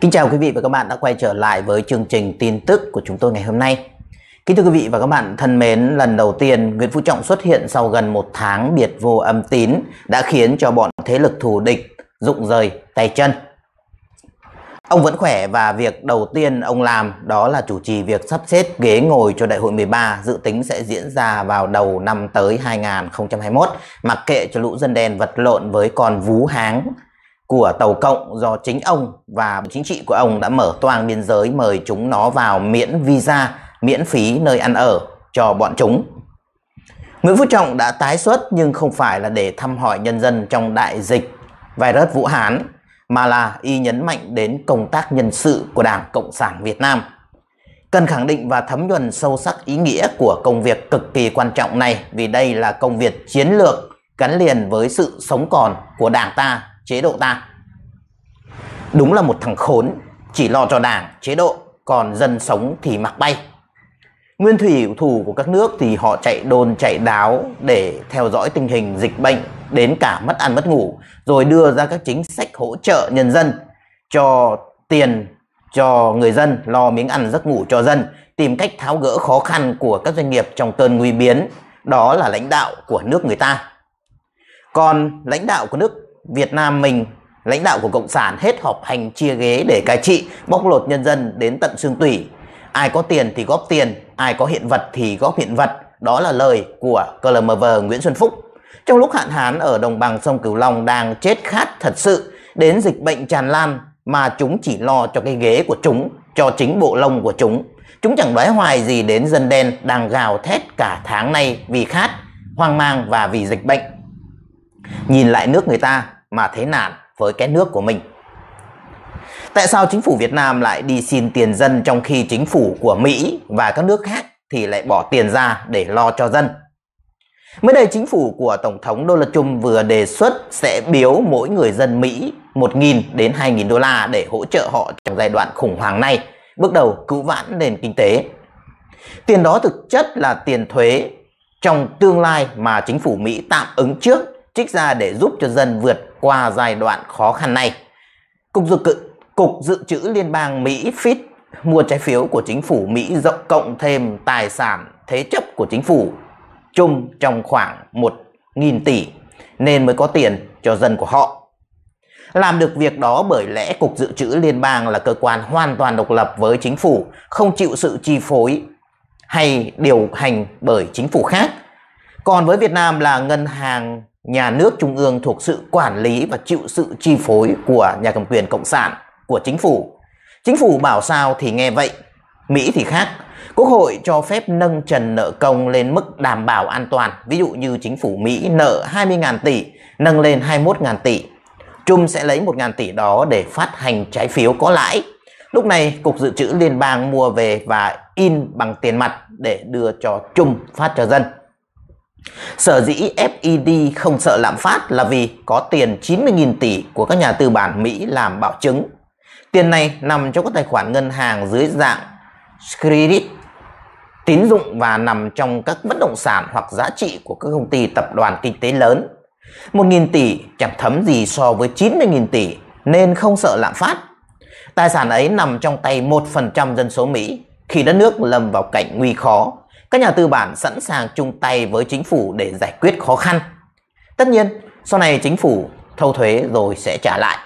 Kính chào quý vị và các bạn đã quay trở lại với chương trình tin tức của chúng tôi ngày hôm nay. Kính thưa quý vị và các bạn, thân mến, lần đầu tiên Nguyễn Phú Trọng xuất hiện sau gần một tháng biệt vô âm tín đã khiến cho bọn thế lực thù địch rụng rời tay chân. Ông vẫn khỏe và việc đầu tiên ông làm đó là chủ trì việc sắp xếp ghế ngồi cho đại hội 13 dự tính sẽ diễn ra vào đầu năm tới 2021 mặc kệ cho lũ dân đen vật lộn với con vú háng của Tàu Cộng do chính ông và chính trị của ông đã mở toang biên giới mời chúng nó vào miễn visa, miễn phí nơi ăn ở cho bọn chúng. Nguyễn Phú Trọng đã tái xuất nhưng không phải là để thăm hỏi nhân dân trong đại dịch virus Vũ Hán mà là y nhấn mạnh đến công tác nhân sự của Đảng Cộng sản Việt Nam. Cần khẳng định và thấm nhuần sâu sắc ý nghĩa của công việc cực kỳ quan trọng này vì đây là công việc chiến lược gắn liền với sự sống còn của Đảng ta chế độ ta đúng là một thằng khốn chỉ lo cho đảng chế độ còn dân sống thì mặc bay nguyên thủy thủ của các nước thì họ chạy đồn chạy đáo để theo dõi tình hình dịch bệnh đến cả mất ăn mất ngủ rồi đưa ra các chính sách hỗ trợ nhân dân cho tiền cho người dân lo miếng ăn giấc ngủ cho dân tìm cách tháo gỡ khó khăn của các doanh nghiệp trong cơn nguy biến đó là lãnh đạo của nước người ta còn lãnh đạo của nước Việt Nam mình lãnh đạo của cộng sản hết họp hành chia ghế để cai trị bóc lột nhân dân đến tận xương tủy ai có tiền thì góp tiền ai có hiện vật thì góp hiện vật đó là lời của CLMV Nguyễn Xuân Phúc trong lúc hạn hán ở đồng bằng sông Cửu Long đang chết khát thật sự đến dịch bệnh tràn lan mà chúng chỉ lo cho cái ghế của chúng cho chính bộ lông của chúng chúng chẳng đoái hoài gì đến dân đen đang gào thét cả tháng nay vì khát hoang mang và vì dịch bệnh nhìn lại nước người ta mà thế nạn với cái nước của mình. Tại sao chính phủ Việt Nam lại đi xin tiền dân trong khi chính phủ của Mỹ và các nước khác thì lại bỏ tiền ra để lo cho dân? Mới đây chính phủ của Tổng thống Donald Trump vừa đề xuất sẽ biếu mỗi người dân Mỹ 1.000 đến 2.000 đô la để hỗ trợ họ trong giai đoạn khủng hoảng này, bước đầu cứu vãn nền kinh tế. Tiền đó thực chất là tiền thuế trong tương lai mà chính phủ Mỹ tạm ứng trước trích ra để giúp cho dân vượt qua giai đoạn khó khăn này. Cục Dự, cự, Cục Dự trữ Liên bang Mỹ FIT mua trái phiếu của chính phủ Mỹ rộng cộng thêm tài sản thế chấp của chính phủ chung trong khoảng 1.000 tỷ nên mới có tiền cho dân của họ. Làm được việc đó bởi lẽ Cục Dự trữ Liên bang là cơ quan hoàn toàn độc lập với chính phủ, không chịu sự chi phối hay điều hành bởi chính phủ khác. Còn với Việt Nam là ngân hàng nhà nước trung ương thuộc sự quản lý và chịu sự chi phối của nhà cầm quyền cộng sản, của chính phủ. Chính phủ bảo sao thì nghe vậy, Mỹ thì khác. Quốc hội cho phép nâng trần nợ công lên mức đảm bảo an toàn, ví dụ như chính phủ Mỹ nợ 20.000 tỷ, nâng lên 21.000 tỷ. Trung sẽ lấy 1.000 tỷ đó để phát hành trái phiếu có lãi. Lúc này, Cục Dự trữ Liên bang mua về và in bằng tiền mặt để đưa cho Trung phát cho dân. Sở dĩ FED không sợ lạm phát là vì có tiền 90.000 tỷ của các nhà tư bản Mỹ làm bảo chứng. Tiền này nằm trong các tài khoản ngân hàng dưới dạng credit tín dụng và nằm trong các bất động sản hoặc giá trị của các công ty tập đoàn kinh tế lớn. 1.000 tỷ chẳng thấm gì so với 90.000 tỷ nên không sợ lạm phát. Tài sản ấy nằm trong tay 1% dân số Mỹ khi đất nước lâm vào cảnh nguy khó các nhà tư bản sẵn sàng chung tay với chính phủ để giải quyết khó khăn. Tất nhiên, sau này chính phủ thâu thuế rồi sẽ trả lại.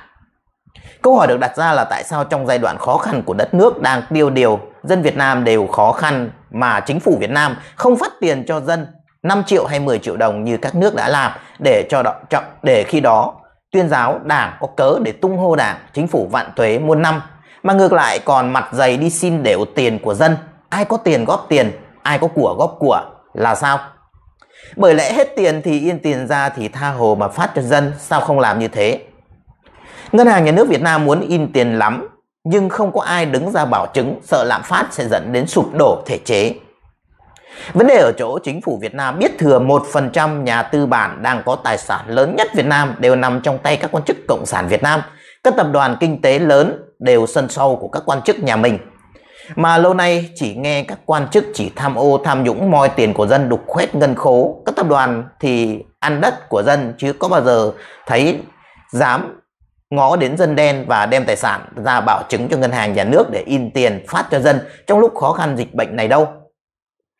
Câu hỏi được đặt ra là tại sao trong giai đoạn khó khăn của đất nước đang tiêu điều, dân Việt Nam đều khó khăn mà chính phủ Việt Nam không phát tiền cho dân 5 triệu hay 10 triệu đồng như các nước đã làm để cho đọ, để khi đó tuyên giáo đảng có cớ để tung hô đảng chính phủ vạn thuế muôn năm mà ngược lại còn mặt dày đi xin đều tiền của dân ai có tiền góp tiền ai có của góp của là sao? Bởi lẽ hết tiền thì yên tiền ra thì tha hồ mà phát cho dân, sao không làm như thế? Ngân hàng nhà nước Việt Nam muốn in tiền lắm, nhưng không có ai đứng ra bảo chứng sợ lạm phát sẽ dẫn đến sụp đổ thể chế. Vấn đề ở chỗ chính phủ Việt Nam biết thừa 1% nhà tư bản đang có tài sản lớn nhất Việt Nam đều nằm trong tay các quan chức Cộng sản Việt Nam. Các tập đoàn kinh tế lớn đều sân sâu của các quan chức nhà mình mà lâu nay chỉ nghe các quan chức chỉ tham ô tham nhũng moi tiền của dân đục khoét ngân khố các tập đoàn thì ăn đất của dân chứ có bao giờ thấy dám ngó đến dân đen và đem tài sản ra bảo chứng cho ngân hàng nhà nước để in tiền phát cho dân trong lúc khó khăn dịch bệnh này đâu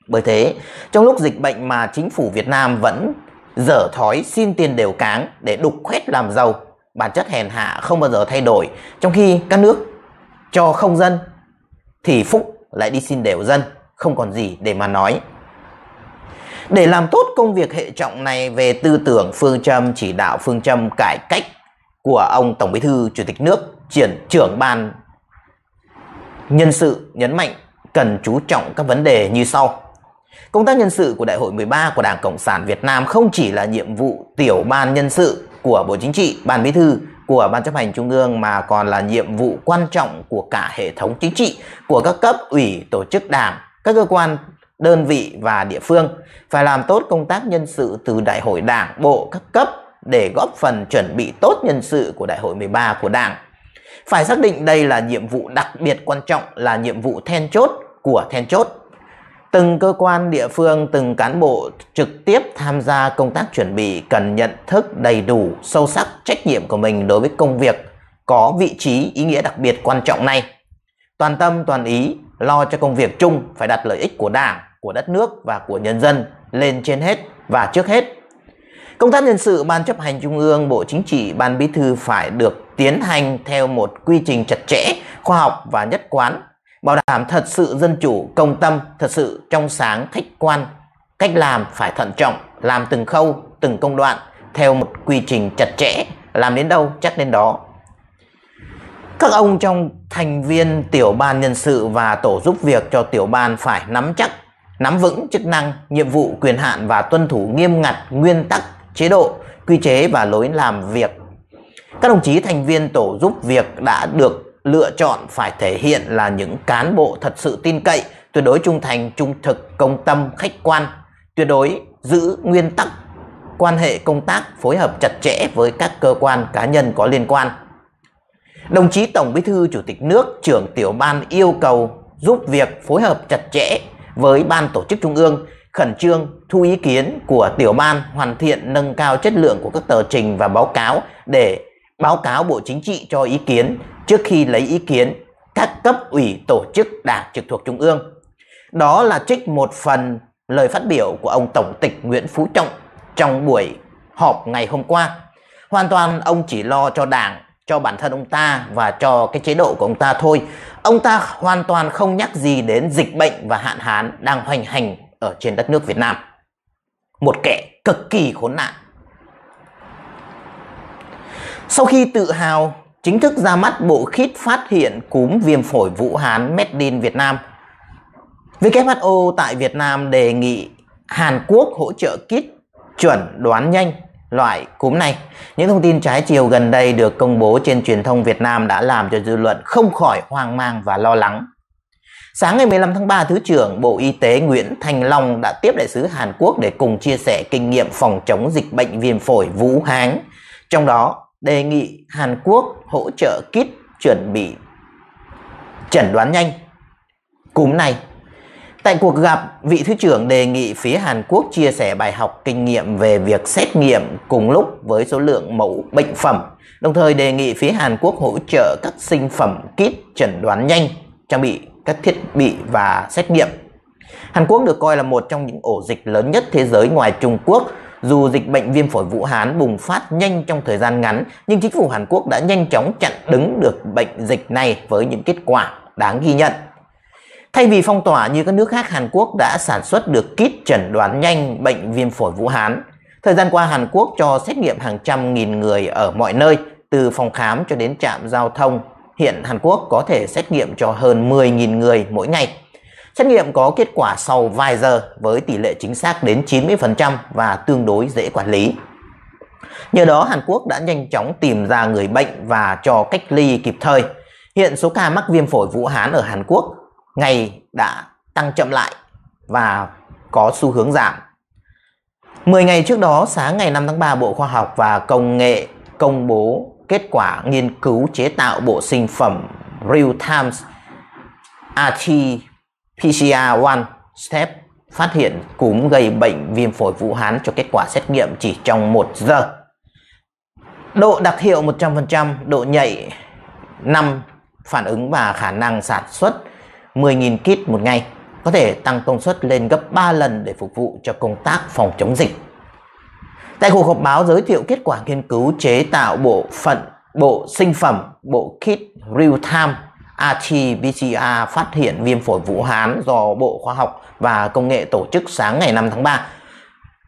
bởi thế trong lúc dịch bệnh mà chính phủ Việt Nam vẫn dở thói xin tiền đều cáng để đục khoét làm giàu bản chất hèn hạ không bao giờ thay đổi trong khi các nước cho không dân thì Phúc lại đi xin đều dân, không còn gì để mà nói. Để làm tốt công việc hệ trọng này về tư tưởng phương châm chỉ đạo phương châm cải cách của ông Tổng Bí thư Chủ tịch nước, triển trưởng ban nhân sự nhấn mạnh cần chú trọng các vấn đề như sau. Công tác nhân sự của Đại hội 13 của Đảng Cộng sản Việt Nam không chỉ là nhiệm vụ tiểu ban nhân sự của Bộ Chính trị, Ban Bí thư của Ban chấp hành Trung ương mà còn là nhiệm vụ quan trọng của cả hệ thống chính trị, của các cấp ủy, tổ chức đảng, các cơ quan đơn vị và địa phương phải làm tốt công tác nhân sự từ đại hội đảng bộ các cấp để góp phần chuẩn bị tốt nhân sự của đại hội 13 của đảng. Phải xác định đây là nhiệm vụ đặc biệt quan trọng là nhiệm vụ then chốt của then chốt từng cơ quan địa phương, từng cán bộ trực tiếp tham gia công tác chuẩn bị cần nhận thức đầy đủ, sâu sắc trách nhiệm của mình đối với công việc có vị trí ý nghĩa đặc biệt quan trọng này. Toàn tâm toàn ý lo cho công việc chung phải đặt lợi ích của Đảng, của đất nước và của nhân dân lên trên hết và trước hết. Công tác nhân sự Ban chấp hành Trung ương, Bộ Chính trị, Ban Bí thư phải được tiến hành theo một quy trình chặt chẽ, khoa học và nhất quán bảo đảm thật sự dân chủ, công tâm, thật sự trong sáng, khách quan. Cách làm phải thận trọng, làm từng khâu, từng công đoạn theo một quy trình chặt chẽ, làm đến đâu chắc đến đó. Các ông trong thành viên tiểu ban nhân sự và tổ giúp việc cho tiểu ban phải nắm chắc, nắm vững chức năng, nhiệm vụ, quyền hạn và tuân thủ nghiêm ngặt nguyên tắc, chế độ, quy chế và lối làm việc. Các đồng chí thành viên tổ giúp việc đã được lựa chọn phải thể hiện là những cán bộ thật sự tin cậy, tuyệt đối trung thành, trung thực, công tâm, khách quan, tuyệt đối giữ nguyên tắc quan hệ công tác phối hợp chặt chẽ với các cơ quan cá nhân có liên quan. Đồng chí Tổng Bí thư Chủ tịch nước trưởng tiểu ban yêu cầu giúp việc phối hợp chặt chẽ với ban tổ chức trung ương khẩn trương thu ý kiến của tiểu ban hoàn thiện nâng cao chất lượng của các tờ trình và báo cáo để báo cáo Bộ Chính trị cho ý kiến trước khi lấy ý kiến các cấp ủy tổ chức đảng trực thuộc Trung ương. Đó là trích một phần lời phát biểu của ông Tổng tịch Nguyễn Phú Trọng trong buổi họp ngày hôm qua. Hoàn toàn ông chỉ lo cho đảng, cho bản thân ông ta và cho cái chế độ của ông ta thôi. Ông ta hoàn toàn không nhắc gì đến dịch bệnh và hạn hán đang hoành hành ở trên đất nước Việt Nam. Một kẻ cực kỳ khốn nạn. Sau khi tự hào chính thức ra mắt bộ kit phát hiện cúm viêm phổi Vũ Hán Made Việt Nam. WHO tại Việt Nam đề nghị Hàn Quốc hỗ trợ kit chuẩn đoán nhanh loại cúm này. Những thông tin trái chiều gần đây được công bố trên truyền thông Việt Nam đã làm cho dư luận không khỏi hoang mang và lo lắng. Sáng ngày 15 tháng 3, Thứ trưởng Bộ Y tế Nguyễn Thành Long đã tiếp đại sứ Hàn Quốc để cùng chia sẻ kinh nghiệm phòng chống dịch bệnh viêm phổi Vũ Hán. Trong đó, đề nghị Hàn Quốc hỗ trợ kit chuẩn bị chẩn đoán nhanh cúm này. Tại cuộc gặp, vị thứ trưởng đề nghị phía Hàn Quốc chia sẻ bài học kinh nghiệm về việc xét nghiệm cùng lúc với số lượng mẫu bệnh phẩm, đồng thời đề nghị phía Hàn Quốc hỗ trợ các sinh phẩm kit chẩn đoán nhanh, trang bị các thiết bị và xét nghiệm. Hàn Quốc được coi là một trong những ổ dịch lớn nhất thế giới ngoài Trung Quốc dù dịch bệnh viêm phổi Vũ Hán bùng phát nhanh trong thời gian ngắn, nhưng chính phủ Hàn Quốc đã nhanh chóng chặn đứng được bệnh dịch này với những kết quả đáng ghi nhận. Thay vì phong tỏa như các nước khác, Hàn Quốc đã sản xuất được kit chẩn đoán nhanh bệnh viêm phổi Vũ Hán. Thời gian qua, Hàn Quốc cho xét nghiệm hàng trăm nghìn người ở mọi nơi, từ phòng khám cho đến trạm giao thông. Hiện Hàn Quốc có thể xét nghiệm cho hơn 10.000 người mỗi ngày. Xét nghiệm có kết quả sau vài giờ với tỷ lệ chính xác đến 90% và tương đối dễ quản lý. Nhờ đó, Hàn Quốc đã nhanh chóng tìm ra người bệnh và cho cách ly kịp thời. Hiện số ca mắc viêm phổi Vũ Hán ở Hàn Quốc ngày đã tăng chậm lại và có xu hướng giảm. 10 ngày trước đó, sáng ngày 5 tháng 3, Bộ Khoa học và Công nghệ công bố kết quả nghiên cứu chế tạo bộ sinh phẩm Real Times RT pcr One step phát hiện cúm gây bệnh viêm phổi Vũ Hán cho kết quả xét nghiệm chỉ trong 1 giờ. Độ đặc hiệu 100%, độ nhạy 5 phản ứng và khả năng sản xuất 10.000 kit một ngày có thể tăng công suất lên gấp 3 lần để phục vụ cho công tác phòng chống dịch. Tại cuộc họp báo giới thiệu kết quả nghiên cứu chế tạo bộ phận bộ sinh phẩm bộ kit real time Archie BCR phát hiện viêm phổi Vũ Hán do Bộ Khoa học và Công nghệ tổ chức sáng ngày 5 tháng 3.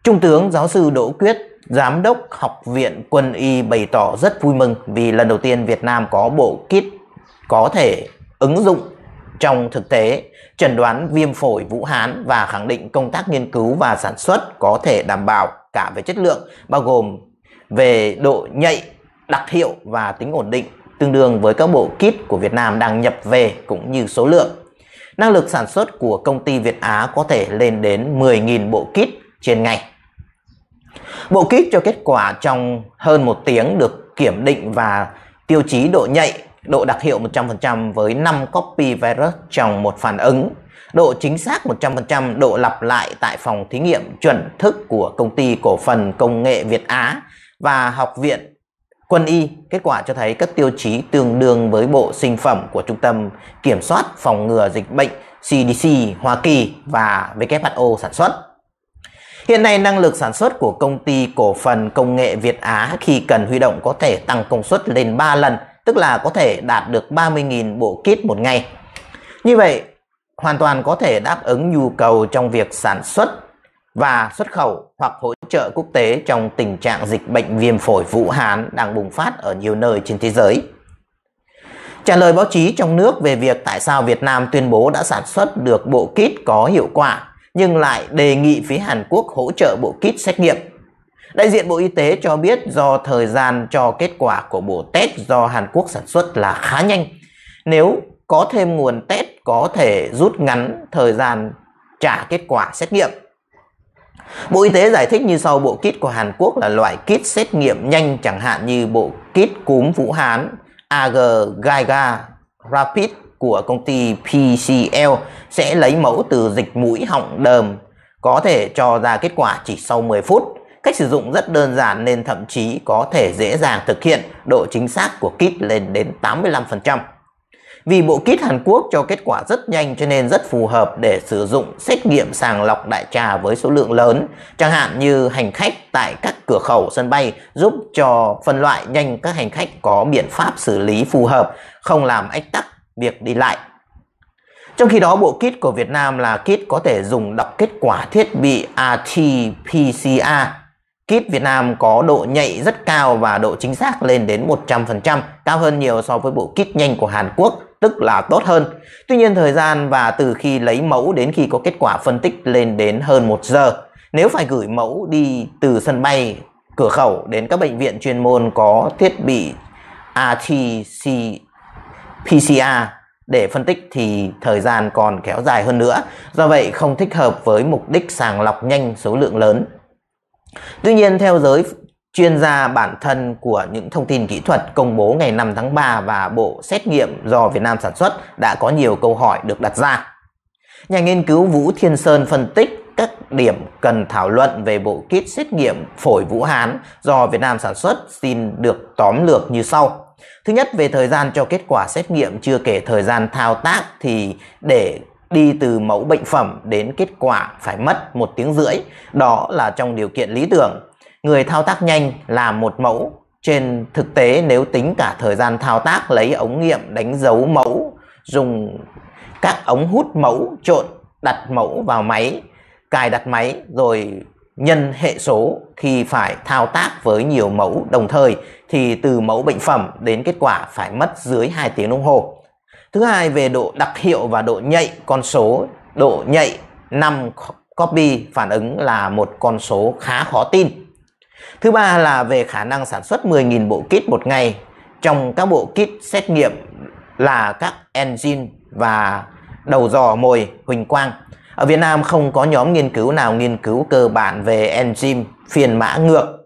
Trung tướng giáo sư Đỗ Quyết, Giám đốc Học viện Quân y bày tỏ rất vui mừng vì lần đầu tiên Việt Nam có bộ kit có thể ứng dụng trong thực tế chẩn đoán viêm phổi Vũ Hán và khẳng định công tác nghiên cứu và sản xuất có thể đảm bảo cả về chất lượng bao gồm về độ nhạy, đặc hiệu và tính ổn định tương đương với các bộ kit của Việt Nam đang nhập về cũng như số lượng. Năng lực sản xuất của công ty Việt Á có thể lên đến 10.000 bộ kit trên ngày. Bộ kit cho kết quả trong hơn một tiếng được kiểm định và tiêu chí độ nhạy, độ đặc hiệu 100% với 5 copy virus trong một phản ứng, độ chính xác 100%, độ lặp lại tại phòng thí nghiệm chuẩn thức của công ty cổ phần công nghệ Việt Á và Học viện quân y, kết quả cho thấy các tiêu chí tương đương với bộ sinh phẩm của Trung tâm Kiểm soát Phòng ngừa Dịch bệnh CDC Hoa Kỳ và WHO sản xuất. Hiện nay năng lực sản xuất của công ty cổ phần công nghệ Việt Á khi cần huy động có thể tăng công suất lên 3 lần, tức là có thể đạt được 30.000 bộ kit một ngày. Như vậy, hoàn toàn có thể đáp ứng nhu cầu trong việc sản xuất và xuất khẩu hoặc hỗ trợ quốc tế trong tình trạng dịch bệnh viêm phổi Vũ Hán đang bùng phát ở nhiều nơi trên thế giới. Trả lời báo chí trong nước về việc tại sao Việt Nam tuyên bố đã sản xuất được bộ kit có hiệu quả nhưng lại đề nghị phía Hàn Quốc hỗ trợ bộ kit xét nghiệm. Đại diện Bộ Y tế cho biết do thời gian cho kết quả của bộ test do Hàn Quốc sản xuất là khá nhanh. Nếu có thêm nguồn test có thể rút ngắn thời gian trả kết quả xét nghiệm. Bộ Y tế giải thích như sau, bộ kit của Hàn Quốc là loại kit xét nghiệm nhanh chẳng hạn như bộ kit cúm Vũ Hán AG Gaiga Rapid của công ty PCL sẽ lấy mẫu từ dịch mũi họng đờm có thể cho ra kết quả chỉ sau 10 phút. Cách sử dụng rất đơn giản nên thậm chí có thể dễ dàng thực hiện độ chính xác của kit lên đến 85%. Vì bộ kit Hàn Quốc cho kết quả rất nhanh cho nên rất phù hợp để sử dụng xét nghiệm sàng lọc đại trà với số lượng lớn, chẳng hạn như hành khách tại các cửa khẩu sân bay giúp cho phân loại nhanh các hành khách có biện pháp xử lý phù hợp, không làm ách tắc việc đi lại. Trong khi đó, bộ kit của Việt Nam là kit có thể dùng đọc kết quả thiết bị RT-PCR. Kit Việt Nam có độ nhạy rất cao và độ chính xác lên đến 100%, cao hơn nhiều so với bộ kit nhanh của Hàn Quốc tức là tốt hơn. Tuy nhiên thời gian và từ khi lấy mẫu đến khi có kết quả phân tích lên đến hơn 1 giờ. Nếu phải gửi mẫu đi từ sân bay, cửa khẩu đến các bệnh viện chuyên môn có thiết bị rt PCR để phân tích thì thời gian còn kéo dài hơn nữa. Do vậy không thích hợp với mục đích sàng lọc nhanh số lượng lớn. Tuy nhiên theo giới chuyên gia bản thân của những thông tin kỹ thuật công bố ngày 5 tháng 3 và bộ xét nghiệm do Việt Nam sản xuất đã có nhiều câu hỏi được đặt ra. Nhà nghiên cứu Vũ Thiên Sơn phân tích các điểm cần thảo luận về bộ kit xét nghiệm phổi Vũ Hán do Việt Nam sản xuất xin được tóm lược như sau. Thứ nhất về thời gian cho kết quả xét nghiệm chưa kể thời gian thao tác thì để đi từ mẫu bệnh phẩm đến kết quả phải mất một tiếng rưỡi. Đó là trong điều kiện lý tưởng người thao tác nhanh là một mẫu trên thực tế nếu tính cả thời gian thao tác lấy ống nghiệm đánh dấu mẫu dùng các ống hút mẫu trộn đặt mẫu vào máy cài đặt máy rồi nhân hệ số khi phải thao tác với nhiều mẫu đồng thời thì từ mẫu bệnh phẩm đến kết quả phải mất dưới 2 tiếng đồng hồ. Thứ hai về độ đặc hiệu và độ nhạy con số, độ nhạy 5 copy phản ứng là một con số khá khó tin. Thứ ba là về khả năng sản xuất 10.000 bộ kit một ngày. Trong các bộ kit xét nghiệm là các engine và đầu dò mồi huỳnh quang. Ở Việt Nam không có nhóm nghiên cứu nào nghiên cứu cơ bản về enzyme phiền mã ngược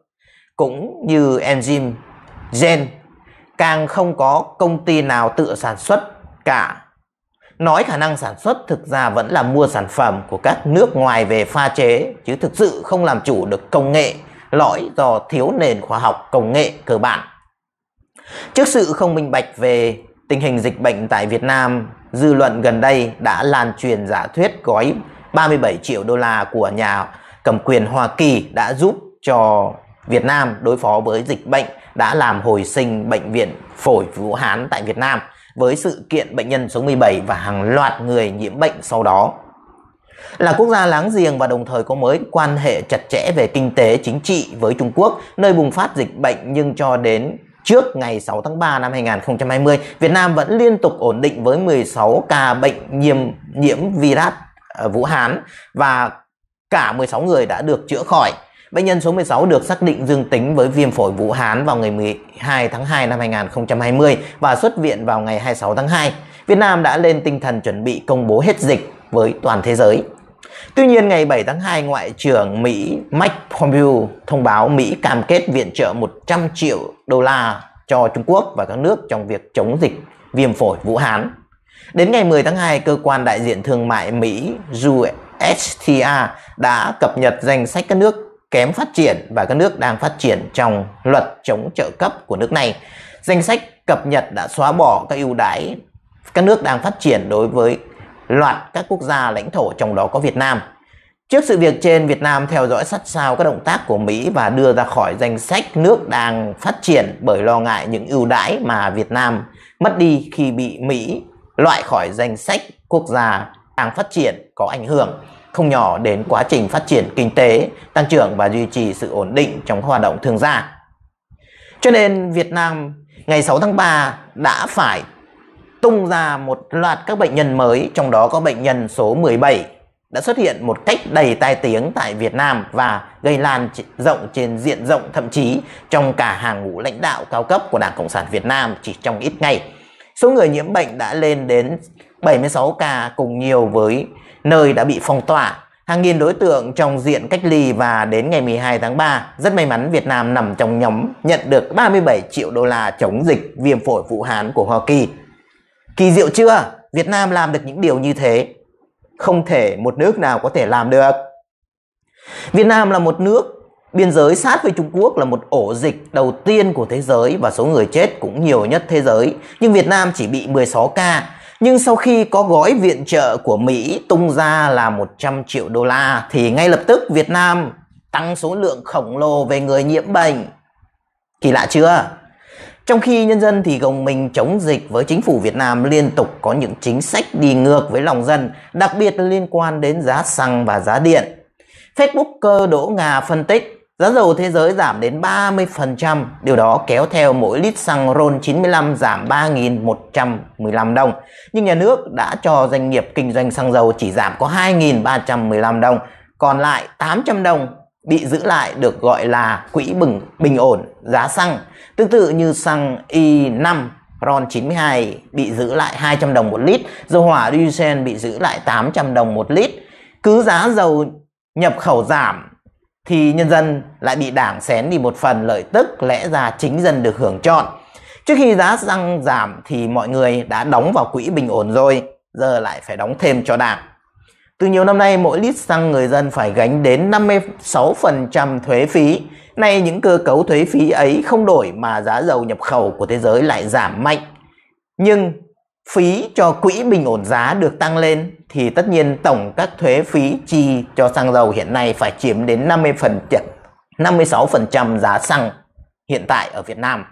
cũng như enzyme gen. Càng không có công ty nào tự sản xuất cả. Nói khả năng sản xuất thực ra vẫn là mua sản phẩm của các nước ngoài về pha chế chứ thực sự không làm chủ được công nghệ lõi do thiếu nền khoa học công nghệ cơ bản. Trước sự không minh bạch về tình hình dịch bệnh tại Việt Nam, dư luận gần đây đã lan truyền giả thuyết gói 37 triệu đô la của nhà cầm quyền Hoa Kỳ đã giúp cho Việt Nam đối phó với dịch bệnh đã làm hồi sinh bệnh viện phổi Vũ Hán tại Việt Nam với sự kiện bệnh nhân số 17 và hàng loạt người nhiễm bệnh sau đó là quốc gia láng giềng và đồng thời có mối quan hệ chặt chẽ về kinh tế chính trị với Trung Quốc, nơi bùng phát dịch bệnh nhưng cho đến trước ngày 6 tháng 3 năm 2020, Việt Nam vẫn liên tục ổn định với 16 ca bệnh nhiễm nhiễm virus ờ, Vũ Hán và cả 16 người đã được chữa khỏi. Bệnh nhân số 16 được xác định dương tính với viêm phổi Vũ Hán vào ngày 12 tháng 2 năm 2020 và xuất viện vào ngày 26 tháng 2. Việt Nam đã lên tinh thần chuẩn bị công bố hết dịch với toàn thế giới. Tuy nhiên, ngày 7 tháng 2, Ngoại trưởng Mỹ Mike Pompeo thông báo Mỹ cam kết viện trợ 100 triệu đô la cho Trung Quốc và các nước trong việc chống dịch viêm phổi Vũ Hán. Đến ngày 10 tháng 2, cơ quan đại diện thương mại Mỹ USTA đã cập nhật danh sách các nước kém phát triển và các nước đang phát triển trong luật chống trợ cấp của nước này. Danh sách cập nhật đã xóa bỏ các ưu đãi các nước đang phát triển đối với loạt các quốc gia lãnh thổ trong đó có Việt Nam. Trước sự việc trên, Việt Nam theo dõi sát sao các động tác của Mỹ và đưa ra khỏi danh sách nước đang phát triển bởi lo ngại những ưu đãi mà Việt Nam mất đi khi bị Mỹ loại khỏi danh sách quốc gia đang phát triển có ảnh hưởng không nhỏ đến quá trình phát triển kinh tế, tăng trưởng và duy trì sự ổn định trong hoạt động thương gia. Cho nên Việt Nam ngày 6 tháng 3 đã phải tung ra một loạt các bệnh nhân mới, trong đó có bệnh nhân số 17 đã xuất hiện một cách đầy tai tiếng tại Việt Nam và gây lan rộng trên diện rộng thậm chí trong cả hàng ngũ lãnh đạo cao cấp của Đảng Cộng sản Việt Nam chỉ trong ít ngày. Số người nhiễm bệnh đã lên đến 76 ca cùng nhiều với nơi đã bị phong tỏa. Hàng nghìn đối tượng trong diện cách ly và đến ngày 12 tháng 3, rất may mắn Việt Nam nằm trong nhóm nhận được 37 triệu đô la chống dịch viêm phổi Vũ Hán của Hoa Kỳ. Kỳ diệu chưa? Việt Nam làm được những điều như thế. Không thể một nước nào có thể làm được. Việt Nam là một nước biên giới sát với Trung Quốc là một ổ dịch đầu tiên của thế giới và số người chết cũng nhiều nhất thế giới. Nhưng Việt Nam chỉ bị 16 ca. Nhưng sau khi có gói viện trợ của Mỹ tung ra là 100 triệu đô la thì ngay lập tức Việt Nam tăng số lượng khổng lồ về người nhiễm bệnh. Kỳ lạ chưa? Trong khi nhân dân thì gồng mình chống dịch với chính phủ Việt Nam liên tục có những chính sách đi ngược với lòng dân, đặc biệt liên quan đến giá xăng và giá điện. Facebooker Đỗ Ngà phân tích, giá dầu thế giới giảm đến 30%, điều đó kéo theo mỗi lít xăng RON 95 giảm 3.115 đồng. Nhưng nhà nước đã cho doanh nghiệp kinh doanh xăng dầu chỉ giảm có 2.315 đồng, còn lại 800 đồng bị giữ lại được gọi là quỹ bình, bình ổn giá xăng. Tương tự như xăng E5 RON 92 bị giữ lại 200 đồng một lít, dầu hỏa diesel bị giữ lại 800 đồng một lít. Cứ giá dầu nhập khẩu giảm thì nhân dân lại bị đảng xén đi một phần lợi tức lẽ ra chính dân được hưởng chọn Trước khi giá xăng giảm thì mọi người đã đóng vào quỹ bình ổn rồi, giờ lại phải đóng thêm cho đảng. Từ nhiều năm nay, mỗi lít xăng người dân phải gánh đến 56% thuế phí. Nay những cơ cấu thuế phí ấy không đổi mà giá dầu nhập khẩu của thế giới lại giảm mạnh. Nhưng phí cho quỹ bình ổn giá được tăng lên thì tất nhiên tổng các thuế phí chi cho xăng dầu hiện nay phải chiếm đến 50% 56% giá xăng hiện tại ở Việt Nam.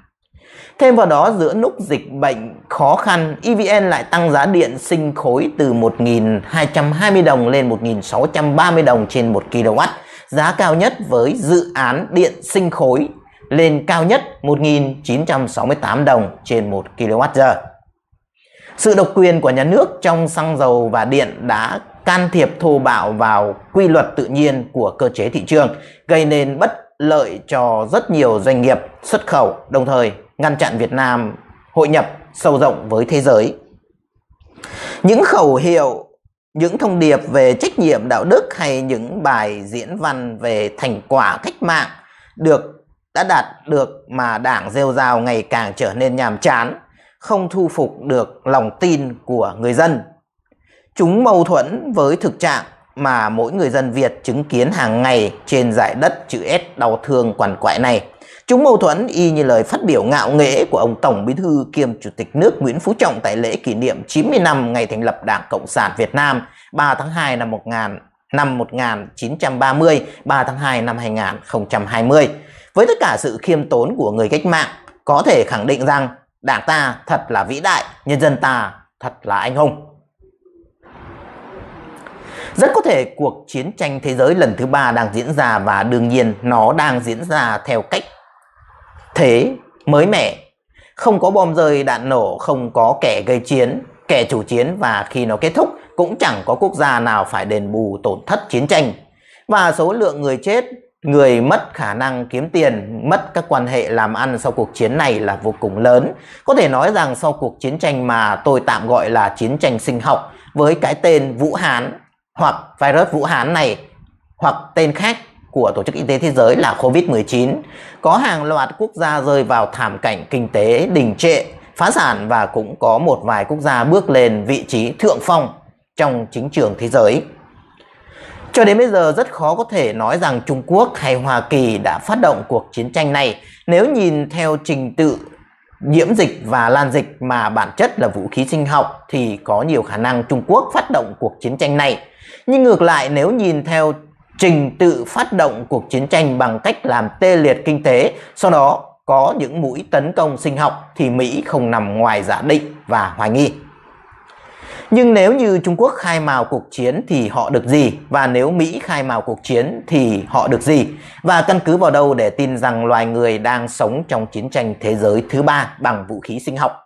Thêm vào đó giữa lúc dịch bệnh khó khăn, EVN lại tăng giá điện sinh khối từ 1.220 đồng lên 1.630 đồng trên 1 kW, giá cao nhất với dự án điện sinh khối lên cao nhất 1.968 đồng trên 1 kWh. Sự độc quyền của nhà nước trong xăng dầu và điện đã can thiệp thô bạo vào quy luật tự nhiên của cơ chế thị trường, gây nên bất lợi cho rất nhiều doanh nghiệp xuất khẩu, đồng thời ngăn chặn Việt Nam hội nhập sâu rộng với thế giới. Những khẩu hiệu, những thông điệp về trách nhiệm đạo đức hay những bài diễn văn về thành quả cách mạng được đã đạt được mà đảng rêu rao ngày càng trở nên nhàm chán, không thu phục được lòng tin của người dân. Chúng mâu thuẫn với thực trạng mà mỗi người dân Việt chứng kiến hàng ngày trên giải đất chữ S đau thương quằn quại này. Chúng mâu thuẫn y như lời phát biểu ngạo nghễ của ông Tổng Bí thư kiêm Chủ tịch nước Nguyễn Phú Trọng tại lễ kỷ niệm 90 năm ngày thành lập Đảng Cộng sản Việt Nam 3 tháng 2 năm 1000 năm 1930, 3 tháng 2 năm 2020. Với tất cả sự khiêm tốn của người cách mạng, có thể khẳng định rằng Đảng ta thật là vĩ đại, nhân dân ta thật là anh hùng. Rất có thể cuộc chiến tranh thế giới lần thứ ba đang diễn ra và đương nhiên nó đang diễn ra theo cách thế mới mẻ không có bom rơi đạn nổ không có kẻ gây chiến kẻ chủ chiến và khi nó kết thúc cũng chẳng có quốc gia nào phải đền bù tổn thất chiến tranh và số lượng người chết người mất khả năng kiếm tiền, mất các quan hệ làm ăn sau cuộc chiến này là vô cùng lớn. Có thể nói rằng sau cuộc chiến tranh mà tôi tạm gọi là chiến tranh sinh học với cái tên Vũ Hán hoặc virus Vũ Hán này hoặc tên khác của Tổ chức Y tế Thế giới là COVID-19, có hàng loạt quốc gia rơi vào thảm cảnh kinh tế đình trệ, phá sản và cũng có một vài quốc gia bước lên vị trí thượng phong trong chính trường thế giới. Cho đến bây giờ rất khó có thể nói rằng Trung Quốc hay Hoa Kỳ đã phát động cuộc chiến tranh này nếu nhìn theo trình tự nhiễm dịch và lan dịch mà bản chất là vũ khí sinh học thì có nhiều khả năng Trung Quốc phát động cuộc chiến tranh này. Nhưng ngược lại nếu nhìn theo trình tự phát động cuộc chiến tranh bằng cách làm tê liệt kinh tế, sau đó có những mũi tấn công sinh học thì Mỹ không nằm ngoài giả định và hoài nghi. Nhưng nếu như Trung Quốc khai mào cuộc chiến thì họ được gì? Và nếu Mỹ khai mào cuộc chiến thì họ được gì? Và căn cứ vào đâu để tin rằng loài người đang sống trong chiến tranh thế giới thứ ba bằng vũ khí sinh học?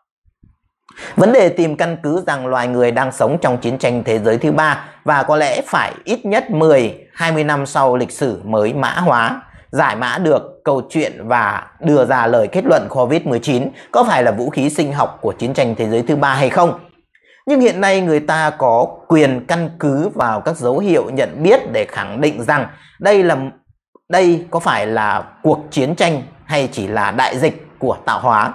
Vấn đề tìm căn cứ rằng loài người đang sống trong chiến tranh thế giới thứ ba và có lẽ phải ít nhất 10, 20 năm sau lịch sử mới mã hóa, giải mã được câu chuyện và đưa ra lời kết luận COVID-19 có phải là vũ khí sinh học của chiến tranh thế giới thứ ba hay không? Nhưng hiện nay người ta có quyền căn cứ vào các dấu hiệu nhận biết để khẳng định rằng đây là đây có phải là cuộc chiến tranh hay chỉ là đại dịch của tạo hóa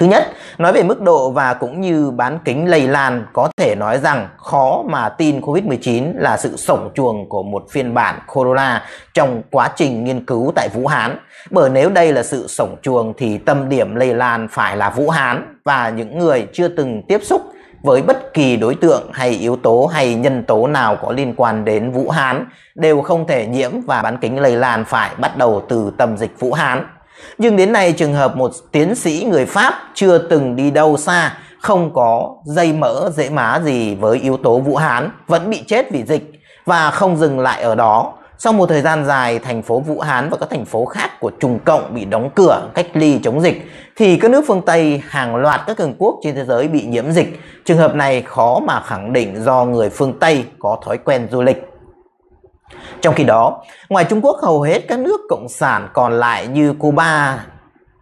Thứ nhất, nói về mức độ và cũng như bán kính lây lan có thể nói rằng khó mà tin COVID-19 là sự sổng chuồng của một phiên bản corona trong quá trình nghiên cứu tại Vũ Hán. Bởi nếu đây là sự sổng chuồng thì tâm điểm lây lan phải là Vũ Hán và những người chưa từng tiếp xúc với bất kỳ đối tượng hay yếu tố hay nhân tố nào có liên quan đến Vũ Hán đều không thể nhiễm và bán kính lây lan phải bắt đầu từ tâm dịch Vũ Hán. Nhưng đến nay trường hợp một tiến sĩ người Pháp chưa từng đi đâu xa, không có dây mỡ dễ má gì với yếu tố Vũ Hán, vẫn bị chết vì dịch và không dừng lại ở đó. Sau một thời gian dài, thành phố Vũ Hán và các thành phố khác của Trung Cộng bị đóng cửa, cách ly chống dịch, thì các nước phương Tây hàng loạt các cường quốc trên thế giới bị nhiễm dịch. Trường hợp này khó mà khẳng định do người phương Tây có thói quen du lịch. Trong khi đó, ngoài Trung Quốc hầu hết các nước cộng sản còn lại như Cuba,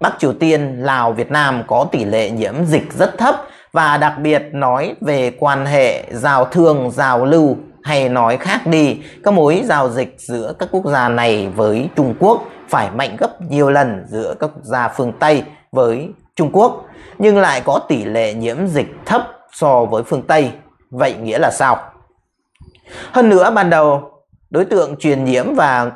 Bắc Triều Tiên, Lào, Việt Nam có tỷ lệ nhiễm dịch rất thấp và đặc biệt nói về quan hệ giao thương, giao lưu hay nói khác đi, các mối giao dịch giữa các quốc gia này với Trung Quốc phải mạnh gấp nhiều lần giữa các quốc gia phương Tây với Trung Quốc, nhưng lại có tỷ lệ nhiễm dịch thấp so với phương Tây. Vậy nghĩa là sao? Hơn nữa, ban đầu Đối tượng truyền nhiễm và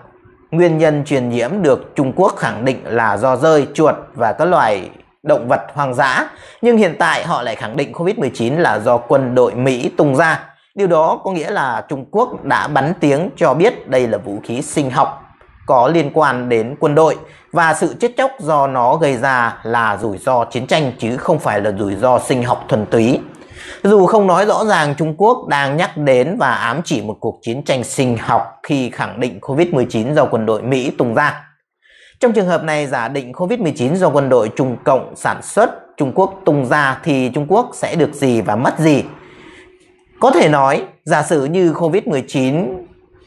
nguyên nhân truyền nhiễm được Trung Quốc khẳng định là do rơi, chuột và các loài động vật hoang dã. Nhưng hiện tại họ lại khẳng định COVID-19 là do quân đội Mỹ tung ra. Điều đó có nghĩa là Trung Quốc đã bắn tiếng cho biết đây là vũ khí sinh học có liên quan đến quân đội và sự chết chóc do nó gây ra là rủi ro chiến tranh chứ không phải là rủi ro sinh học thuần túy. Dù không nói rõ ràng Trung Quốc đang nhắc đến và ám chỉ một cuộc chiến tranh sinh học khi khẳng định COVID-19 do quân đội Mỹ tung ra. Trong trường hợp này, giả định COVID-19 do quân đội Trung Cộng sản xuất Trung Quốc tung ra thì Trung Quốc sẽ được gì và mất gì? Có thể nói, giả sử như COVID-19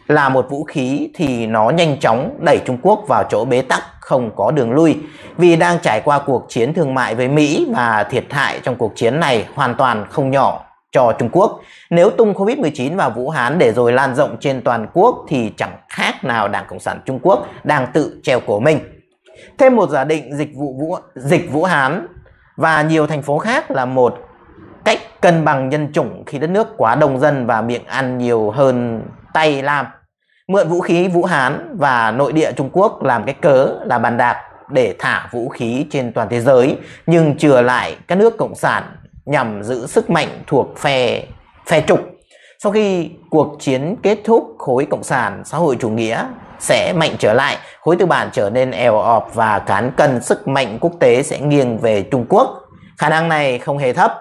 là một vũ khí thì nó nhanh chóng đẩy Trung Quốc vào chỗ bế tắc không có đường lui vì đang trải qua cuộc chiến thương mại với Mỹ và thiệt hại trong cuộc chiến này hoàn toàn không nhỏ cho Trung Quốc. Nếu tung Covid-19 vào Vũ Hán để rồi lan rộng trên toàn quốc thì chẳng khác nào Đảng Cộng sản Trung Quốc đang tự treo cổ mình. Thêm một giả định dịch vụ Vũ, dịch Vũ Hán và nhiều thành phố khác là một cách cân bằng nhân chủng khi đất nước quá đông dân và miệng ăn nhiều hơn tay làm mượn vũ khí Vũ Hán và nội địa Trung Quốc làm cái cớ là bàn đạp để thả vũ khí trên toàn thế giới nhưng chừa lại các nước cộng sản nhằm giữ sức mạnh thuộc phe phe trục. Sau khi cuộc chiến kết thúc, khối cộng sản xã hội chủ nghĩa sẽ mạnh trở lại, khối tư bản trở nên eo ọp và cán cân sức mạnh quốc tế sẽ nghiêng về Trung Quốc. Khả năng này không hề thấp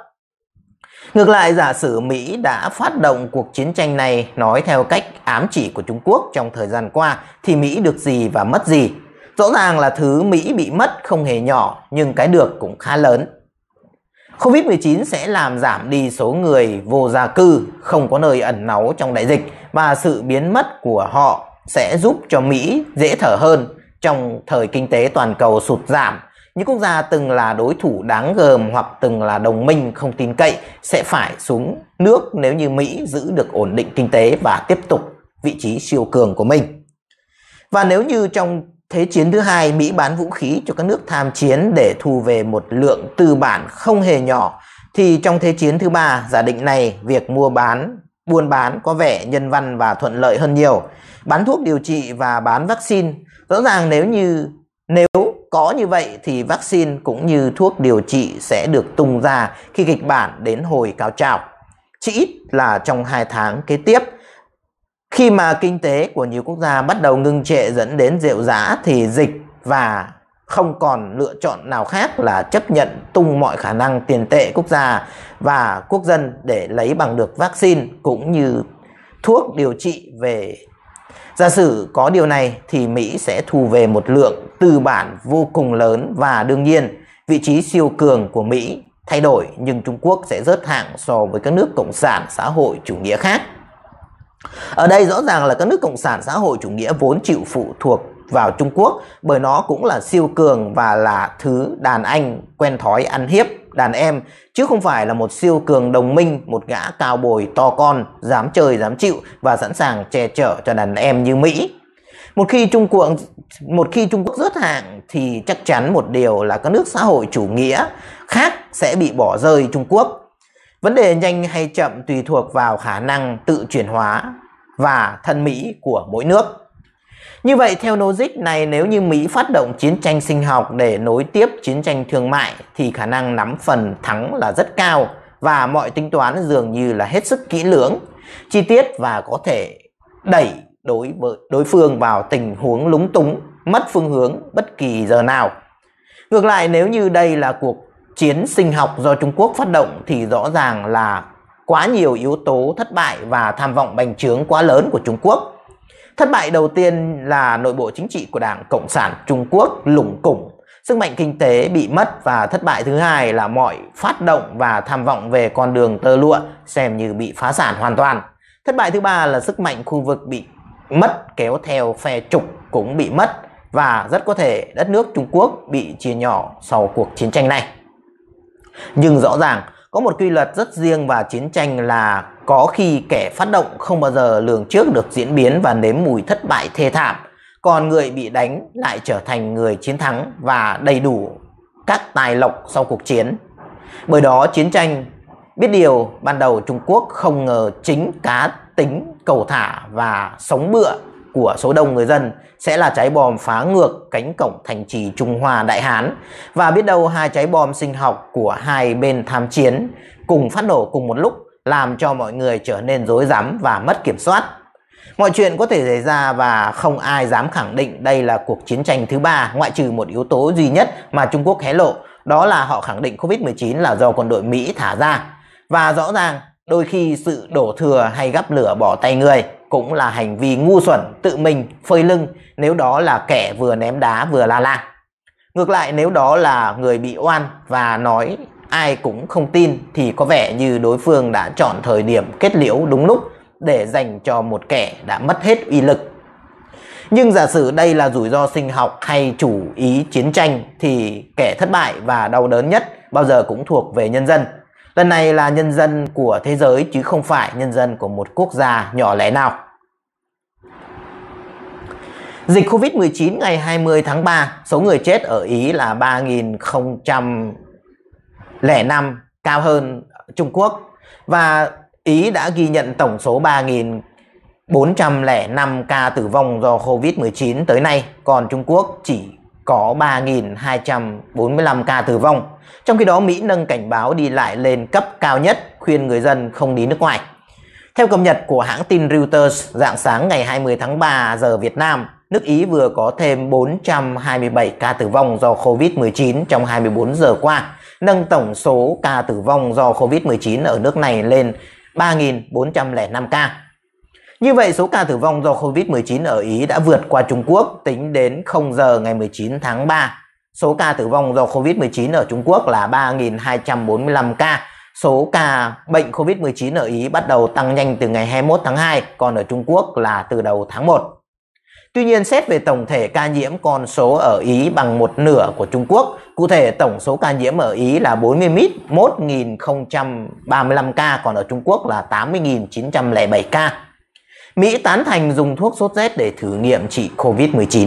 Ngược lại, giả sử Mỹ đã phát động cuộc chiến tranh này nói theo cách ám chỉ của Trung Quốc trong thời gian qua thì Mỹ được gì và mất gì? Rõ ràng là thứ Mỹ bị mất không hề nhỏ nhưng cái được cũng khá lớn. Covid-19 sẽ làm giảm đi số người vô gia cư, không có nơi ẩn náu trong đại dịch và sự biến mất của họ sẽ giúp cho Mỹ dễ thở hơn trong thời kinh tế toàn cầu sụt giảm những quốc gia từng là đối thủ đáng gờm hoặc từng là đồng minh không tin cậy sẽ phải xuống nước nếu như Mỹ giữ được ổn định kinh tế và tiếp tục vị trí siêu cường của mình. Và nếu như trong Thế chiến thứ hai, Mỹ bán vũ khí cho các nước tham chiến để thu về một lượng tư bản không hề nhỏ, thì trong Thế chiến thứ ba, giả định này, việc mua bán, buôn bán có vẻ nhân văn và thuận lợi hơn nhiều. Bán thuốc điều trị và bán vaccine, rõ ràng nếu như nếu có như vậy thì vaccine cũng như thuốc điều trị sẽ được tung ra khi kịch bản đến hồi cao trào. Chỉ ít là trong 2 tháng kế tiếp, khi mà kinh tế của nhiều quốc gia bắt đầu ngưng trệ dẫn đến rượu giá thì dịch và không còn lựa chọn nào khác là chấp nhận tung mọi khả năng tiền tệ quốc gia và quốc dân để lấy bằng được vaccine cũng như thuốc điều trị về Giả sử có điều này thì Mỹ sẽ thu về một lượng tư bản vô cùng lớn và đương nhiên vị trí siêu cường của Mỹ thay đổi nhưng Trung Quốc sẽ rớt hạng so với các nước cộng sản xã hội chủ nghĩa khác. Ở đây rõ ràng là các nước cộng sản xã hội chủ nghĩa vốn chịu phụ thuộc vào Trung Quốc bởi nó cũng là siêu cường và là thứ đàn anh quen thói ăn hiếp đàn em chứ không phải là một siêu cường đồng minh, một gã cao bồi to con, dám chơi dám chịu và sẵn sàng che chở cho đàn em như Mỹ. Một khi Trung Quốc một khi Trung Quốc rớt hạng thì chắc chắn một điều là các nước xã hội chủ nghĩa khác sẽ bị bỏ rơi Trung Quốc. Vấn đề nhanh hay chậm tùy thuộc vào khả năng tự chuyển hóa và thân mỹ của mỗi nước. Như vậy theo logic này nếu như Mỹ phát động chiến tranh sinh học để nối tiếp chiến tranh thương mại thì khả năng nắm phần thắng là rất cao và mọi tính toán dường như là hết sức kỹ lưỡng, chi tiết và có thể đẩy đối với đối phương vào tình huống lúng túng, mất phương hướng bất kỳ giờ nào. Ngược lại nếu như đây là cuộc chiến sinh học do Trung Quốc phát động thì rõ ràng là quá nhiều yếu tố thất bại và tham vọng bành trướng quá lớn của Trung Quốc Thất bại đầu tiên là nội bộ chính trị của Đảng Cộng sản Trung Quốc lủng củng, sức mạnh kinh tế bị mất và thất bại thứ hai là mọi phát động và tham vọng về con đường tơ lụa xem như bị phá sản hoàn toàn. Thất bại thứ ba là sức mạnh khu vực bị mất kéo theo phe trục cũng bị mất và rất có thể đất nước Trung Quốc bị chia nhỏ sau cuộc chiến tranh này. Nhưng rõ ràng có một quy luật rất riêng và chiến tranh là có khi kẻ phát động không bao giờ lường trước được diễn biến và nếm mùi thất bại thê thảm, còn người bị đánh lại trở thành người chiến thắng và đầy đủ các tài lộc sau cuộc chiến. Bởi đó chiến tranh biết điều ban đầu Trung Quốc không ngờ chính cá tính cầu thả và sống bựa của số đông người dân sẽ là trái bom phá ngược cánh cổng thành trì Trung Hoa Đại Hán và biết đâu hai trái bom sinh học của hai bên tham chiến cùng phát nổ cùng một lúc làm cho mọi người trở nên rối rắm và mất kiểm soát. Mọi chuyện có thể xảy ra và không ai dám khẳng định đây là cuộc chiến tranh thứ ba ngoại trừ một yếu tố duy nhất mà Trung Quốc hé lộ đó là họ khẳng định Covid-19 là do quân đội Mỹ thả ra. Và rõ ràng đôi khi sự đổ thừa hay gắp lửa bỏ tay người cũng là hành vi ngu xuẩn tự mình phơi lưng nếu đó là kẻ vừa ném đá vừa la la. Ngược lại nếu đó là người bị oan và nói ai cũng không tin thì có vẻ như đối phương đã chọn thời điểm kết liễu đúng lúc để dành cho một kẻ đã mất hết uy lực. Nhưng giả sử đây là rủi ro sinh học hay chủ ý chiến tranh thì kẻ thất bại và đau đớn nhất bao giờ cũng thuộc về nhân dân Lần này là nhân dân của thế giới chứ không phải nhân dân của một quốc gia nhỏ lẻ nào. Dịch Covid-19 ngày 20 tháng 3, số người chết ở Ý là 3.005 cao hơn Trung Quốc và Ý đã ghi nhận tổng số 3.405 ca tử vong do Covid-19 tới nay, còn Trung Quốc chỉ có 3.245 ca tử vong. Trong khi đó, Mỹ nâng cảnh báo đi lại lên cấp cao nhất, khuyên người dân không đi nước ngoài. Theo cập nhật của hãng tin Reuters, dạng sáng ngày 20 tháng 3 giờ Việt Nam, nước Ý vừa có thêm 427 ca tử vong do COVID-19 trong 24 giờ qua, nâng tổng số ca tử vong do COVID-19 ở nước này lên 3.405 ca. Như vậy, số ca tử vong do COVID-19 ở Ý đã vượt qua Trung Quốc tính đến 0 giờ ngày 19 tháng 3. Số ca tử vong do COVID-19 ở Trung Quốc là 3.245 ca. Số ca bệnh COVID-19 ở Ý bắt đầu tăng nhanh từ ngày 21 tháng 2, còn ở Trung Quốc là từ đầu tháng 1. Tuy nhiên, xét về tổng thể ca nhiễm, con số ở Ý bằng một nửa của Trung Quốc. Cụ thể, tổng số ca nhiễm ở Ý là 41.035 ca, còn ở Trung Quốc là 80.907 ca. Mỹ tán thành dùng thuốc sốt rét để thử nghiệm trị COVID-19.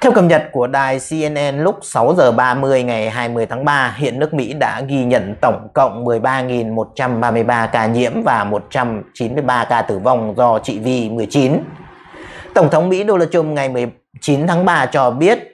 Theo cập nhật của đài CNN lúc 6 giờ 30 ngày 20 tháng 3, hiện nước Mỹ đã ghi nhận tổng cộng 13.133 ca nhiễm và 193 ca tử vong do trị vi-19. Tổng thống Mỹ Donald Trump ngày 19 tháng 3 cho biết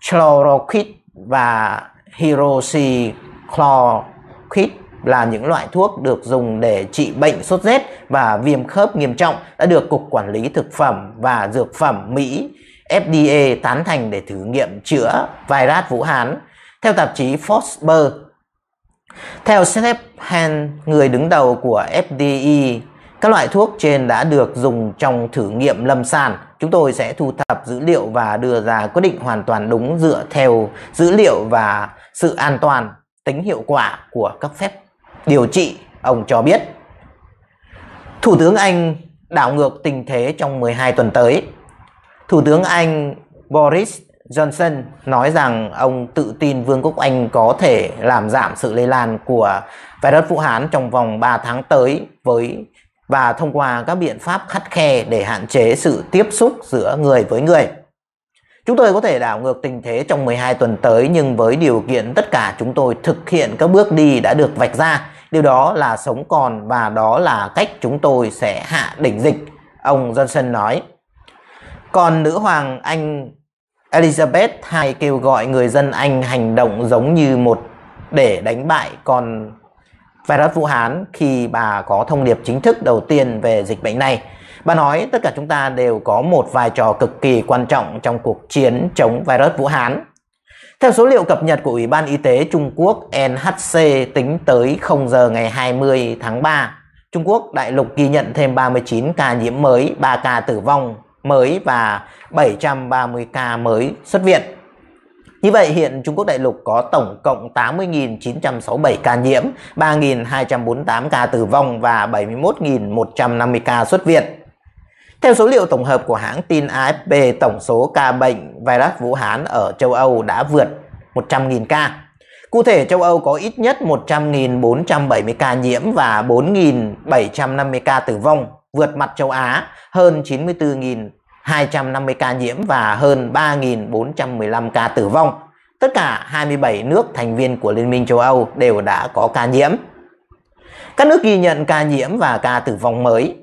chloroquine và hydroxychloroquine là những loại thuốc được dùng để trị bệnh sốt rét và viêm khớp nghiêm trọng đã được Cục Quản lý Thực phẩm và Dược phẩm Mỹ FDA tán thành để thử nghiệm chữa virus Vũ Hán. Theo tạp chí Forbes, theo Seth Han, người đứng đầu của FDA, các loại thuốc trên đã được dùng trong thử nghiệm lâm sàng. Chúng tôi sẽ thu thập dữ liệu và đưa ra quyết định hoàn toàn đúng dựa theo dữ liệu và sự an toàn, tính hiệu quả của các phép điều trị, ông cho biết. Thủ tướng Anh đảo ngược tình thế trong 12 tuần tới. Thủ tướng Anh Boris Johnson nói rằng ông tự tin Vương quốc Anh có thể làm giảm sự lây lan của virus Vũ Hán trong vòng 3 tháng tới với và thông qua các biện pháp khắt khe để hạn chế sự tiếp xúc giữa người với người. Chúng tôi có thể đảo ngược tình thế trong 12 tuần tới nhưng với điều kiện tất cả chúng tôi thực hiện các bước đi đã được vạch ra. Điều đó là sống còn và đó là cách chúng tôi sẽ hạ đỉnh dịch, ông Johnson nói. Còn nữ hoàng Anh Elizabeth II kêu gọi người dân Anh hành động giống như một để đánh bại con virus Vũ Hán khi bà có thông điệp chính thức đầu tiên về dịch bệnh này. Bà nói tất cả chúng ta đều có một vai trò cực kỳ quan trọng trong cuộc chiến chống virus Vũ Hán. Theo số liệu cập nhật của Ủy ban Y tế Trung Quốc NHC tính tới 0 giờ ngày 20 tháng 3, Trung Quốc đại lục ghi nhận thêm 39 ca nhiễm mới, 3 ca tử vong mới và 730 ca mới xuất viện. Như vậy hiện Trung Quốc đại lục có tổng cộng 80.967 ca nhiễm, 3.248 ca tử vong và 71.150 ca xuất viện. Theo số liệu tổng hợp của hãng tin AFP, tổng số ca bệnh virus Vũ Hán ở châu Âu đã vượt 100.000 ca. Cụ thể, châu Âu có ít nhất 100.470 ca nhiễm và 4.750 ca tử vong, vượt mặt châu Á hơn 94.250 ca nhiễm và hơn 3.415 ca tử vong. Tất cả 27 nước thành viên của Liên minh châu Âu đều đã có ca nhiễm. Các nước ghi nhận ca nhiễm và ca tử vong mới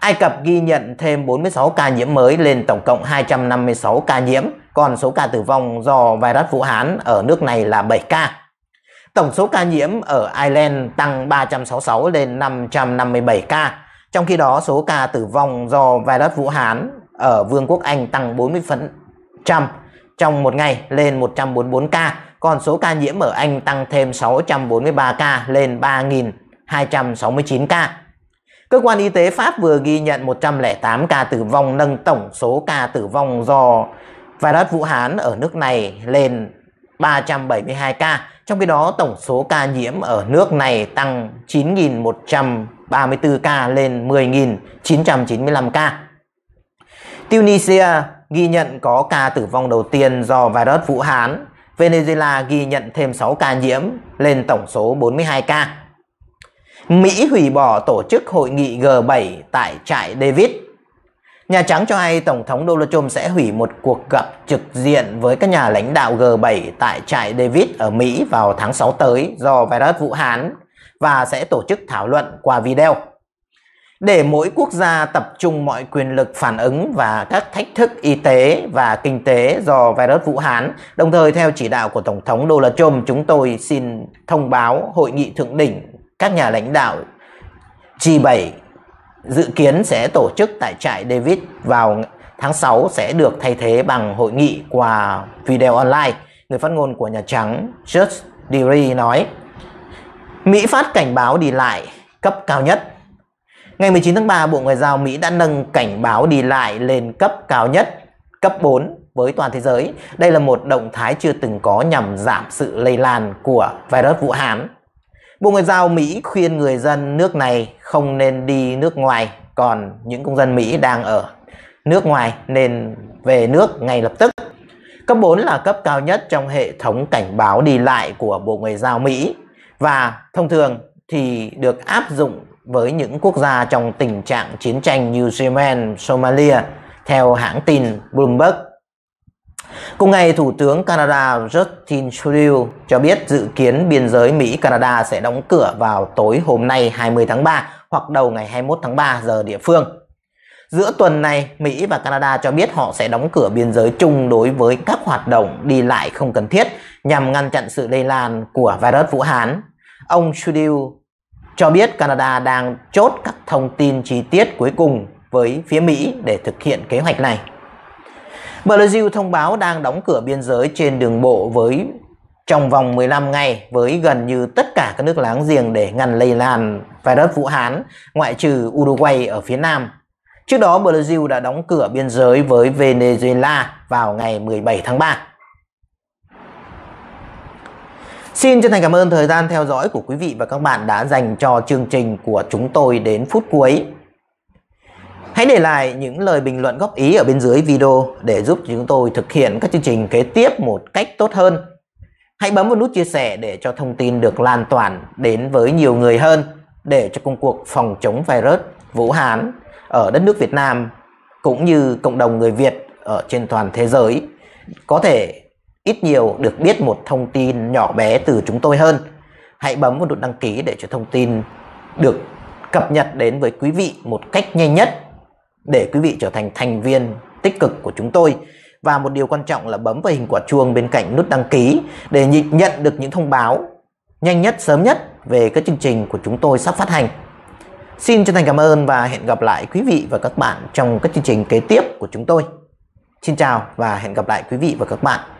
Ai Cập ghi nhận thêm 46 ca nhiễm mới lên tổng cộng 256 ca nhiễm, còn số ca tử vong do virus Vũ Hán ở nước này là 7 ca. Tổng số ca nhiễm ở Ireland tăng 366 lên 557 ca, trong khi đó số ca tử vong do virus Vũ Hán ở Vương quốc Anh tăng 40% trong một ngày lên 144 ca, còn số ca nhiễm ở Anh tăng thêm 643 ca lên 3.269 ca. Cơ quan y tế Pháp vừa ghi nhận 108 ca tử vong nâng tổng số ca tử vong do virus Vũ Hán ở nước này lên 372 ca. Trong khi đó, tổng số ca nhiễm ở nước này tăng 9.134 ca lên 10.995 ca. Tunisia ghi nhận có ca tử vong đầu tiên do virus Vũ Hán. Venezuela ghi nhận thêm 6 ca nhiễm lên tổng số 42 ca. Mỹ hủy bỏ tổ chức hội nghị G7 tại trại David. Nhà Trắng cho hay Tổng thống Donald Trump sẽ hủy một cuộc gặp trực diện với các nhà lãnh đạo G7 tại trại David ở Mỹ vào tháng 6 tới do virus Vũ Hán và sẽ tổ chức thảo luận qua video. Để mỗi quốc gia tập trung mọi quyền lực phản ứng và các thách thức y tế và kinh tế do virus Vũ Hán, đồng thời theo chỉ đạo của Tổng thống Donald Trump, chúng tôi xin thông báo hội nghị thượng đỉnh các nhà lãnh đạo G7 dự kiến sẽ tổ chức tại trại David vào tháng 6 sẽ được thay thế bằng hội nghị qua video online. Người phát ngôn của Nhà Trắng Judge Deary nói Mỹ phát cảnh báo đi lại cấp cao nhất Ngày 19 tháng 3, Bộ Ngoại giao Mỹ đã nâng cảnh báo đi lại lên cấp cao nhất, cấp 4 với toàn thế giới. Đây là một động thái chưa từng có nhằm giảm sự lây lan của virus Vũ Hán Bộ Ngoại giao Mỹ khuyên người dân nước này không nên đi nước ngoài, còn những công dân Mỹ đang ở nước ngoài nên về nước ngay lập tức. Cấp 4 là cấp cao nhất trong hệ thống cảnh báo đi lại của Bộ Ngoại giao Mỹ và thông thường thì được áp dụng với những quốc gia trong tình trạng chiến tranh như Yemen, Somalia theo hãng tin Bloomberg. Cùng ngày, Thủ tướng Canada Justin Trudeau cho biết dự kiến biên giới Mỹ-Canada sẽ đóng cửa vào tối hôm nay 20 tháng 3 hoặc đầu ngày 21 tháng 3 giờ địa phương. Giữa tuần này, Mỹ và Canada cho biết họ sẽ đóng cửa biên giới chung đối với các hoạt động đi lại không cần thiết nhằm ngăn chặn sự lây lan của virus Vũ Hán. Ông Trudeau cho biết Canada đang chốt các thông tin chi tiết cuối cùng với phía Mỹ để thực hiện kế hoạch này. Brazil thông báo đang đóng cửa biên giới trên đường bộ với trong vòng 15 ngày với gần như tất cả các nước láng giềng để ngăn lây lan virus Vũ Hán, ngoại trừ Uruguay ở phía Nam. Trước đó, Brazil đã đóng cửa biên giới với Venezuela vào ngày 17 tháng 3. Xin chân thành cảm ơn thời gian theo dõi của quý vị và các bạn đã dành cho chương trình của chúng tôi đến phút cuối. Hãy để lại những lời bình luận góp ý ở bên dưới video để giúp chúng tôi thực hiện các chương trình kế tiếp một cách tốt hơn. Hãy bấm vào nút chia sẻ để cho thông tin được lan toàn đến với nhiều người hơn để cho công cuộc phòng chống virus Vũ Hán ở đất nước Việt Nam cũng như cộng đồng người Việt ở trên toàn thế giới có thể ít nhiều được biết một thông tin nhỏ bé từ chúng tôi hơn. Hãy bấm vào nút đăng ký để cho thông tin được cập nhật đến với quý vị một cách nhanh nhất để quý vị trở thành thành viên tích cực của chúng tôi. Và một điều quan trọng là bấm vào hình quả chuông bên cạnh nút đăng ký để nhận được những thông báo nhanh nhất, sớm nhất về các chương trình của chúng tôi sắp phát hành. Xin chân thành cảm ơn và hẹn gặp lại quý vị và các bạn trong các chương trình kế tiếp của chúng tôi. Xin chào và hẹn gặp lại quý vị và các bạn.